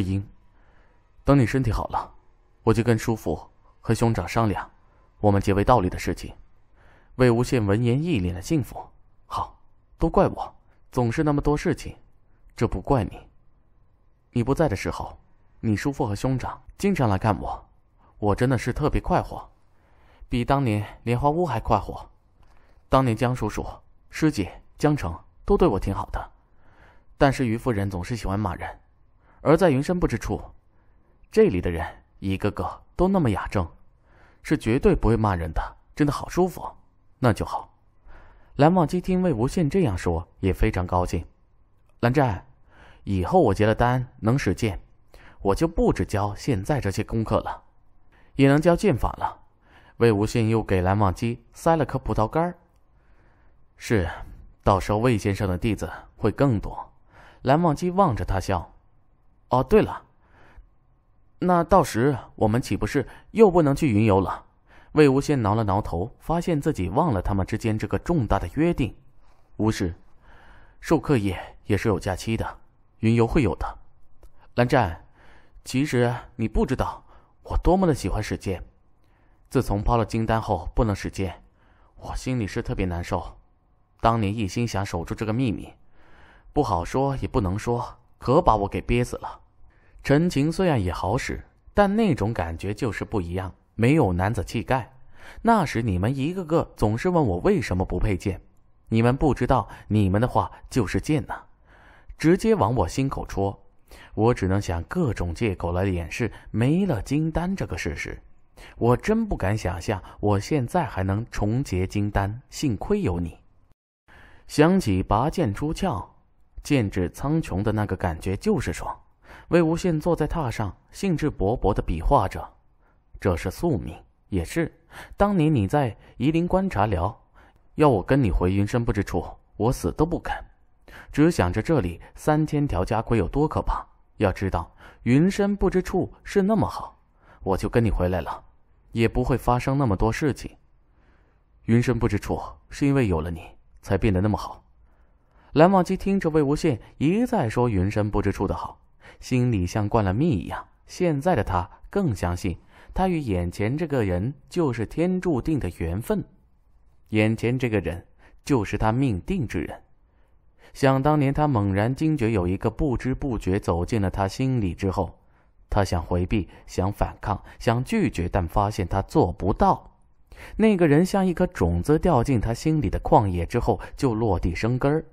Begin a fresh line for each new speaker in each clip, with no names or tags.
英，等你身体好了，我就跟叔父和兄长商量，我们结为道侣的事情。魏无羡闻言一脸的幸福。好，都怪我，总是那么多事情，这不怪你。你不在的时候，你叔父和兄长经常来看我，我真的是特别快活，比当年莲花坞还快活。当年江叔叔、师姐江澄都对我挺好的，但是于夫人总是喜欢骂人。而在云深不知处，这里的人一个个都那么雅正，是绝对不会骂人的。真的好舒服，那就好。蓝忘机听魏无羡这样说，也非常高兴。蓝湛，以后我接了单能使剑，我就不只教现在这些功课了，也能教剑法了。魏无羡又给蓝忘机塞了颗葡萄干是，到时候魏先生的弟子会更多。蓝忘机望着他笑。哦，对了。那到时我们岂不是又不能去云游了？魏无羡挠了挠头，发现自己忘了他们之间这个重大的约定。无事，授课业也是有假期的，云游会有的。蓝湛，其实你不知道我多么的喜欢时剑。自从抛了金丹后不能使剑，我心里是特别难受。当年一心想守住这个秘密，不好说也不能说。可把我给憋死了！陈情虽然也好使，但那种感觉就是不一样，没有男子气概。那时你们一个个总是问我为什么不配剑，你们不知道，你们的话就是剑呐，直接往我心口戳。我只能想各种借口来掩饰没了金丹这个事实。我真不敢想象，我现在还能重结金丹。幸亏有你，想起拔剑出鞘。剑指苍穹的那个感觉就是爽。魏无羡坐在榻上，兴致勃勃地比划着：“这是宿命，也是。当年你在夷陵观察寮，要我跟你回云深不知处，我死都不肯。只想着这里三千条家规有多可怕。要知道云深不知处是那么好，我就跟你回来了，也不会发生那么多事情。云深不知处是因为有了你，才变得那么好。”蓝忘机听着魏无羡一再说“云深不知处”的好，心里像灌了蜜一样。现在的他更相信，他与眼前这个人就是天注定的缘分，眼前这个人就是他命定之人。想当年，他猛然惊觉有一个不知不觉走进了他心里之后，他想回避，想反抗，想拒绝，但发现他做不到。那个人像一颗种子掉进他心里的旷野之后，就落地生根儿。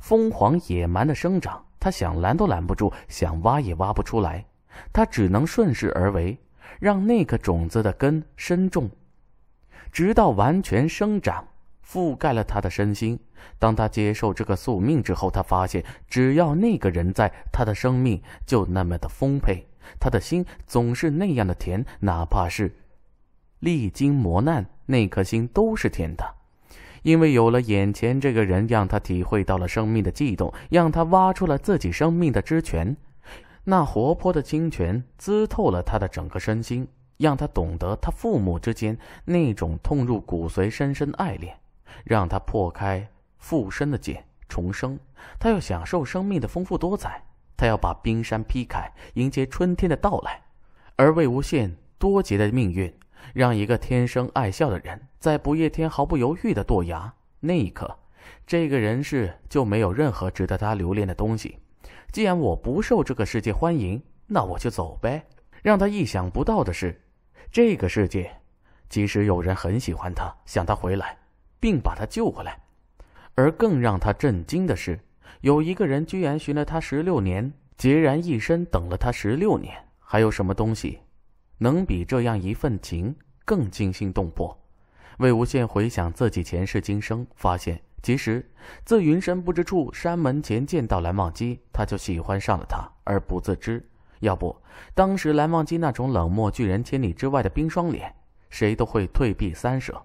疯狂野蛮的生长，他想拦都拦不住，想挖也挖不出来。他只能顺势而为，让那颗种子的根深种，直到完全生长，覆盖了他的身心。当他接受这个宿命之后，他发现，只要那个人在，他的生命就那么的丰沛，他的心总是那样的甜，哪怕是历经磨难，那颗心都是甜的。因为有了眼前这个人，让他体会到了生命的悸动，让他挖出了自己生命的之泉，那活泼的清泉滋透了他的整个身心，让他懂得他父母之间那种痛入骨髓、深深爱恋，让他破开附身的茧，重生。他要享受生命的丰富多彩，他要把冰山劈开，迎接春天的到来。而魏无羡多劫的命运。让一个天生爱笑的人在不夜天毫不犹豫的剁牙，那一刻，这个人世就没有任何值得他留恋的东西。既然我不受这个世界欢迎，那我就走呗。让他意想不到的是，这个世界，即使有人很喜欢他，想他回来，并把他救回来。而更让他震惊的是，有一个人居然寻了他十六年，孑然一身等了他十六年，还有什么东西？能比这样一份情更惊心动魄？魏无羡回想自己前世今生，发现其实自云深不知处山门前见到蓝忘机，他就喜欢上了他，而不自知。要不当时蓝忘机那种冷漠拒人千里之外的冰霜脸，谁都会退避三舍，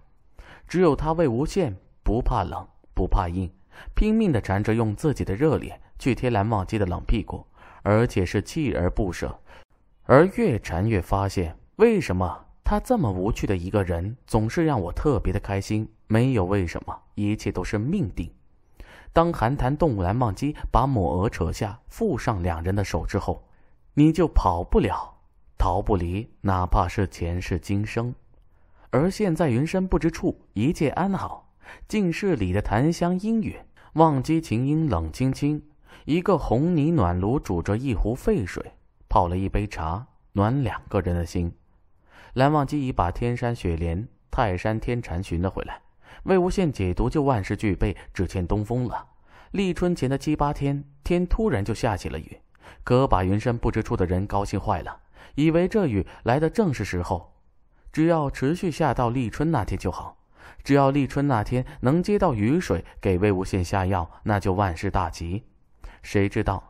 只有他魏无羡不怕冷不怕硬，拼命的缠着用自己的热脸去贴蓝忘机的冷屁股，而且是锲而不舍。而越缠越发现，为什么他这么无趣的一个人，总是让我特别的开心？没有为什么，一切都是命定。当寒潭动物蓝忘机把抹额扯下，附上两人的手之后，你就跑不了，逃不离，哪怕是前世今生。而现在云深不知处，一切安好。静室里的檀香氤氲，忘机琴音冷清清，一个红泥暖炉煮着一壶沸水。泡了一杯茶，暖两个人的心。蓝忘机已把天山雪莲、泰山天蝉寻了回来，魏无羡解毒就万事俱备，只欠东风了。立春前的七八天，天突然就下起了雨，可把云深不知处的人高兴坏了，以为这雨来的正是时候，只要持续下到立春那天就好。只要立春那天能接到雨水给魏无羡下药，那就万事大吉。谁知道，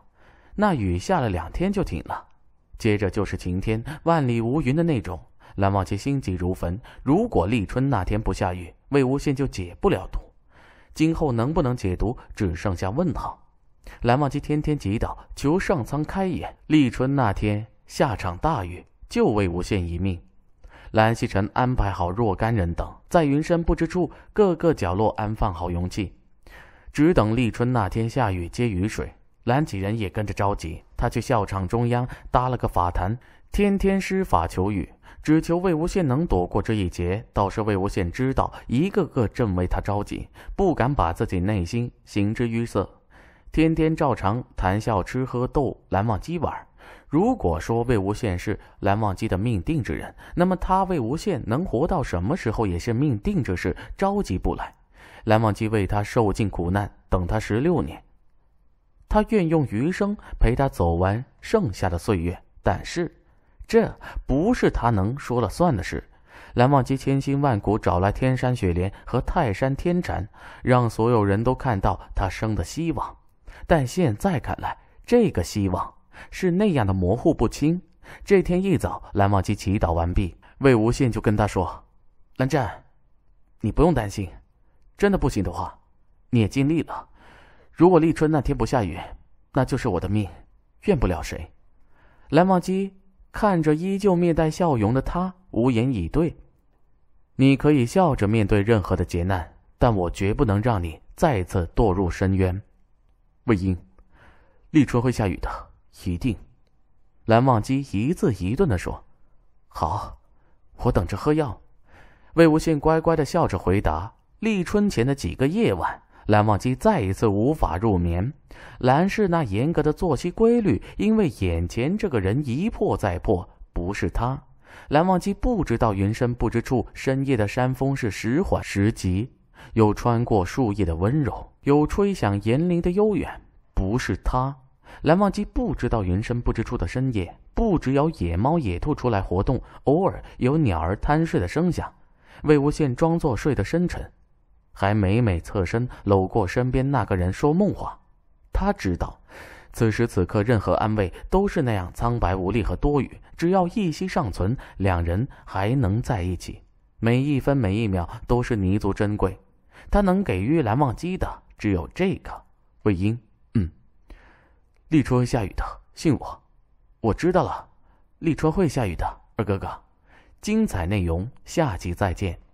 那雨下了两天就停了。接着就是晴天，万里无云的那种。蓝忘机心急如焚，如果立春那天不下雨，魏无羡就解不了毒，今后能不能解毒只剩下问号。蓝忘机天天祈祷，求上苍开眼，立春那天下场大雨，救魏无羡一命。蓝曦臣安排好若干人等，在云深不知处各个角落安放好容器，只等立春那天下雨接雨水。蓝几人也跟着着急。他去校场中央搭了个法坛，天天施法求雨，只求魏无羡能躲过这一劫。倒是魏无羡知道，一个个正为他着急，不敢把自己内心行之于色，天天照常谈笑吃喝逗蓝忘机玩。如果说魏无羡是蓝忘机的命定之人，那么他魏无羡能活到什么时候也是命定之事，着急不来。蓝忘机为他受尽苦难，等他十六年。他愿用余生陪他走完剩下的岁月，但是这不是他能说了算的事。蓝忘机千辛万苦找来天山雪莲和泰山天蟾，让所有人都看到他生的希望。但现在看来，这个希望是那样的模糊不清。这天一早，蓝忘机祈祷完毕，魏无羡就跟他说：“蓝湛，你不用担心，真的不行的话，你也尽力了。”如果立春那天不下雨，那就是我的命，怨不了谁。蓝忘机看着依旧面带笑容的他，无言以对。你可以笑着面对任何的劫难，但我绝不能让你再次堕入深渊。魏婴，立春会下雨的，一定。蓝忘机一字一顿的说：“好，我等着喝药。”魏无羡乖乖的笑着回答：“立春前的几个夜晚。”蓝忘机再一次无法入眠，蓝氏那严格的作息规律，因为眼前这个人一破再破，不是他。蓝忘机不知道云深不知处，深夜的山风是时缓时急，有穿过树叶的温柔，有吹响岩林的悠远，不是他。蓝忘机不知道云深不知处的深夜，不只有野猫野兔出来活动，偶尔有鸟儿贪睡的声响。魏无羡装作睡得深沉。还每每侧身搂过身边那个人说梦话，他知道，此时此刻任何安慰都是那样苍白无力和多余。只要一息尚存，两人还能在一起，每一分每一秒都是弥足珍贵。他能给玉兰忘机的只有这个，魏婴。嗯，立春会下雨的，信我。我知道了，立春会下雨的，二哥哥。精彩内容下集再见。